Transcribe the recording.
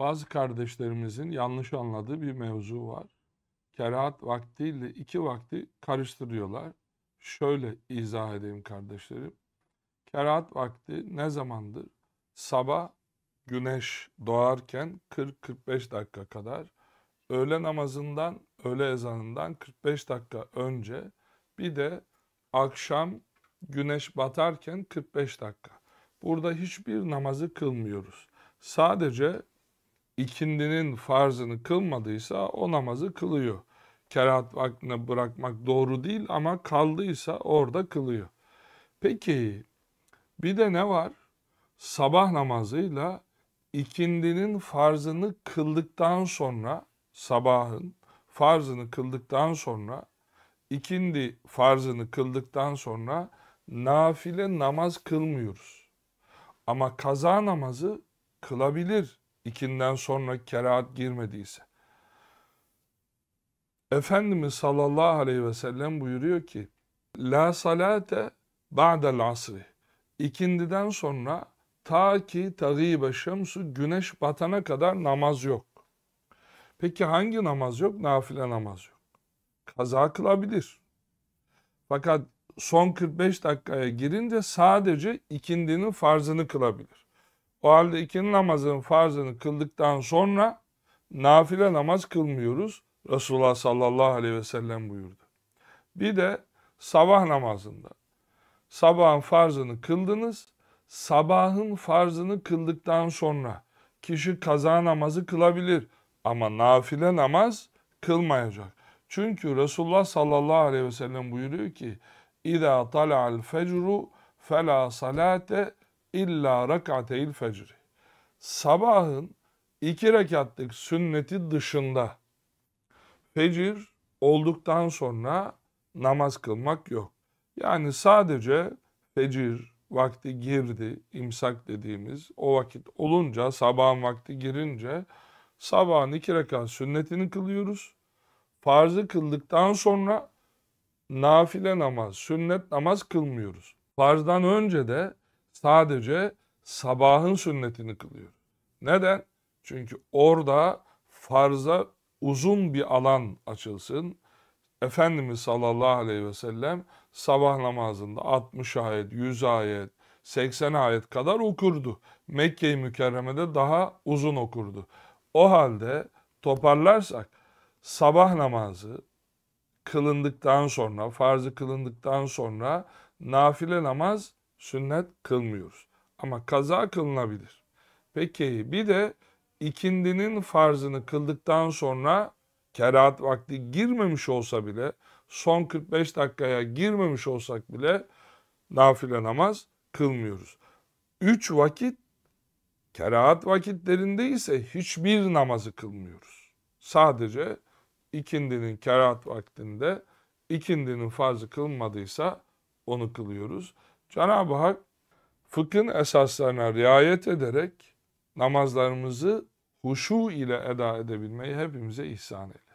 bazı kardeşlerimizin yanlış anladığı bir mevzu var. Kerahat vaktiyle iki vakti karıştırıyorlar. Şöyle izah edeyim kardeşlerim. Kerahat vakti ne zamandır? Sabah güneş doğarken 40-45 dakika kadar, öğle namazından, öğle ezanından 45 dakika önce, bir de akşam güneş batarken 45 dakika. Burada hiçbir namazı kılmıyoruz. Sadece ikindinin farzını kılmadıysa o namazı kılıyor. Kerahat vaktine bırakmak doğru değil ama kaldıysa orada kılıyor. Peki bir de ne var? Sabah namazıyla ikindinin farzını kıldıktan sonra sabahın farzını kıldıktan sonra ikindi farzını kıldıktan sonra nafile namaz kılmıyoruz. Ama kaza namazı kılabilir ikinden sonra kerahat girmediyse. Efendimiz sallallahu aleyhi ve sellem buyuruyor ki La salate ba'del asri İkindiden sonra ta ki tagibe şemsu güneş batana kadar namaz yok. Peki hangi namaz yok? Nafile namaz yok. Kaza kılabilir. Fakat son 45 dakikaya girince sadece ikindinin farzını kılabilir. O halde ikinci namazın farzını kıldıktan sonra nafile namaz kılmıyoruz. Resulullah sallallahu aleyhi ve sellem buyurdu. Bir de sabah namazında. Sabahın farzını kıldınız. Sabahın farzını kıldıktan sonra kişi kaza namazı kılabilir. Ama nafile namaz kılmayacak. Çünkü Resulullah sallallahu aleyhi ve sellem buyuruyor ki İza tala'al fecru fela salate illa rak'ateyl fecri. Sabahın iki rekatlık sünneti dışında fecir olduktan sonra namaz kılmak yok. Yani sadece fecir vakti girdi, imsak dediğimiz o vakit olunca, sabahın vakti girince sabahın iki rekat sünnetini kılıyoruz. Farzı kıldıktan sonra nafile namaz, sünnet namaz kılmıyoruz. Farzdan önce de sadece sabahın sünnetini kılıyor. Neden? Çünkü orada farza uzun bir alan açılsın. Efendimiz sallallahu aleyhi ve sellem sabah namazında 60 ayet, 100 ayet, 80 ayet kadar okurdu. Mekke-i Mükerreme'de daha uzun okurdu. O halde toparlarsak sabah namazı kılındıktan sonra, farzı kılındıktan sonra nafile namaz sünnet kılmıyoruz. Ama kaza kılınabilir. Peki bir de ikindinin farzını kıldıktan sonra kerahat vakti girmemiş olsa bile son 45 dakikaya girmemiş olsak bile nafile namaz kılmıyoruz. Üç vakit kerahat vakitlerinde ise hiçbir namazı kılmıyoruz. Sadece ikindinin kerahat vaktinde ikindinin farzı kılmadıysa onu kılıyoruz. Cenab-ı Hak fıkhın esaslarına riayet ederek namazlarımızı huşu ile eda edebilmeyi hepimize ihsan eylesin.